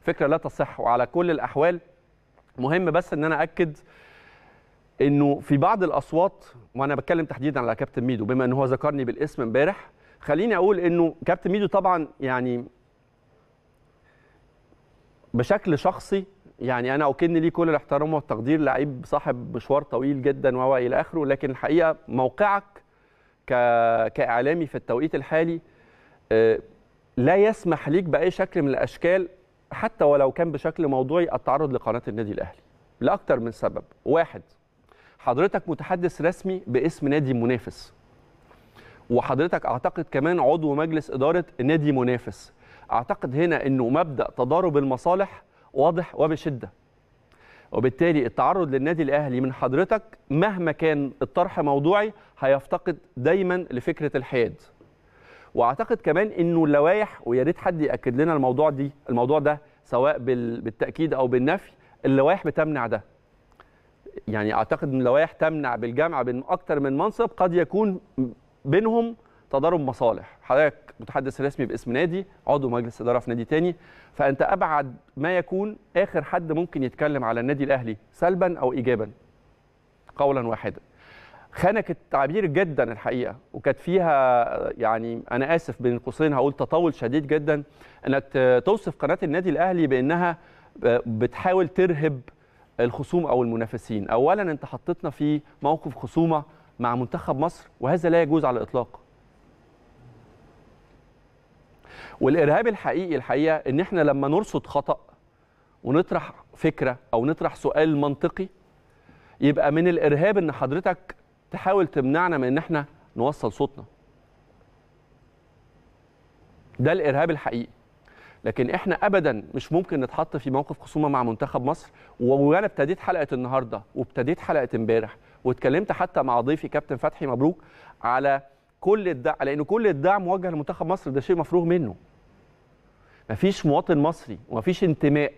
فكره لا تصح وعلى كل الاحوال مهم بس ان انا اكد انه في بعض الاصوات وانا بتكلم تحديدا على كابتن ميدو بما ان هو ذكرني بالاسم امبارح خليني اقول انه كابتن ميدو طبعا يعني بشكل شخصي يعني انا اكن ليه كل الاحترام والتقدير لعيب صاحب مشوار طويل جدا وهو الى اخره لكن الحقيقه موقعك ك... كاعلامي في التوقيت الحالي آه، لا يسمح ليك باي شكل من الاشكال حتى ولو كان بشكل موضوعي التعرض لقناه النادي الاهلي لاكثر من سبب واحد حضرتك متحدث رسمي باسم نادي منافس وحضرتك اعتقد كمان عضو مجلس اداره نادي منافس اعتقد هنا انه مبدا تضارب المصالح واضح وبشده وبالتالي التعرض للنادي الاهلي من حضرتك مهما كان الطرح موضوعي هيفتقد دايما لفكره الحياد واعتقد كمان انه اللوائح ويا ريت حد ياكد لنا الموضوع دي الموضوع ده سواء بالتاكيد او بالنفي اللوائح بتمنع ده يعني اعتقد ان اللوائح تمنع بالجمع بين اكتر من منصب قد يكون بينهم تضارب مصالح حضرتك متحدث رسمي باسم نادي عضو مجلس اداره في نادي تاني فانت ابعد ما يكون اخر حد ممكن يتكلم على النادي الاهلي سلبا او ايجابا قولا واحدا خانكت التعبير جدا الحقيقه وكانت فيها يعني انا اسف بين قوسين هقول تطاول شديد جدا انك توصف قناه النادي الاهلي بانها بتحاول ترهب الخصوم او المنافسين اولا انت حطيتنا في موقف خصومه مع منتخب مصر وهذا لا يجوز على الاطلاق والارهاب الحقيقي الحقيقه ان احنا لما نرصد خطا ونطرح فكره او نطرح سؤال منطقي يبقى من الارهاب ان حضرتك تحاول تمنعنا من ان احنا نوصل صوتنا ده الارهاب الحقيقي لكن احنا ابدا مش ممكن نتحط في موقف خصومه مع منتخب مصر وانا ابتديت حلقه النهارده وابتديت حلقه امبارح واتكلمت حتى مع ضيفي كابتن فتحي مبروك على كل الدعم لان كل الدعم موجه لمنتخب مصر ده شيء مفروغ منه مفيش مواطن مصري ومفيش انتماء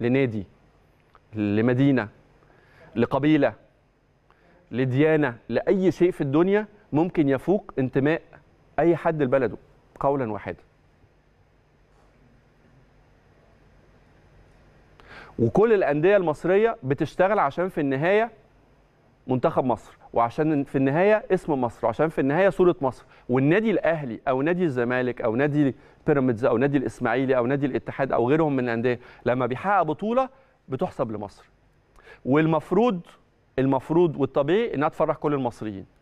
لنادي لمدينه لقبيله لديانه لاي شيء في الدنيا ممكن يفوق انتماء اي حد لبلده قولا واحدا وكل الانديه المصريه بتشتغل عشان في النهايه منتخب مصر وعشان في النهايه اسم مصر وعشان في النهايه صوره مصر والنادي الاهلي او نادي الزمالك او نادي بيراميدز او نادي الاسماعيلي او نادي الاتحاد او غيرهم من الانديه لما بيحقق بطوله بتحسب لمصر والمفروض المفروض والطبيعي انها تفرح كل المصريين